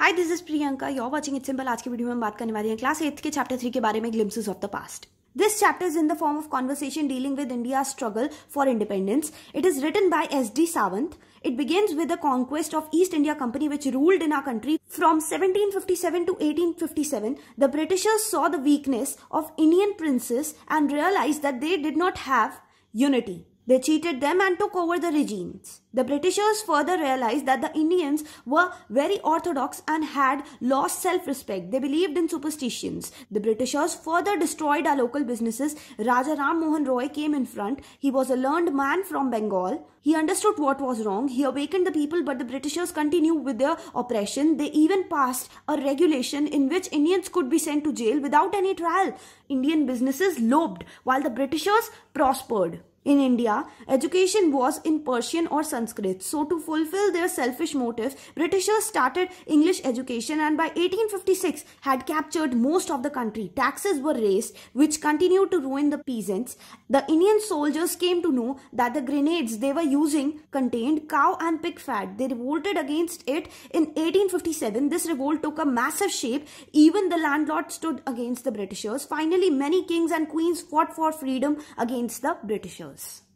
High this is Priyanka you're watching it simple आज की video में बात करने वाले हैं क्लास एथ के चैप्टर थ्री के बारे में glimpses of the past this chapter is in the form of conversation dealing with India struggle for independence it is written by S D Sawant it begins with the conquest of East India Company which ruled in our country from seventeen fifty seven to eighteen fifty seven the Britishers saw the weakness of Indian princes and realise that they did not have unity They cheated them and took over the regimes. The Britishers further realized that the Indians were very orthodox and had lost self respect. They believed in superstitions. The Britishers further destroyed our local businesses. Raja Ram Mohan Roy came in front. He was a learned man from Bengal. He understood what was wrong. He awakened the people, but the Britishers continued with their oppression. They even passed a regulation in which Indians could be sent to jail without any trial. Indian businesses lobed while the Britishers prospered. In India, education was in Persian or Sanskrit. So to fulfill their selfish motive, Britishers started English education and by 1856 had captured most of the country. Taxes were raised, which continued to ruin the peasants. The Indian soldiers came to know that the grenades they were using contained cow and pig fat. They revolted against it in 1857. This revolt took a massive shape. Even the landlord stood against the Britishers. Finally, many kings and queens fought for freedom against the Britishers was.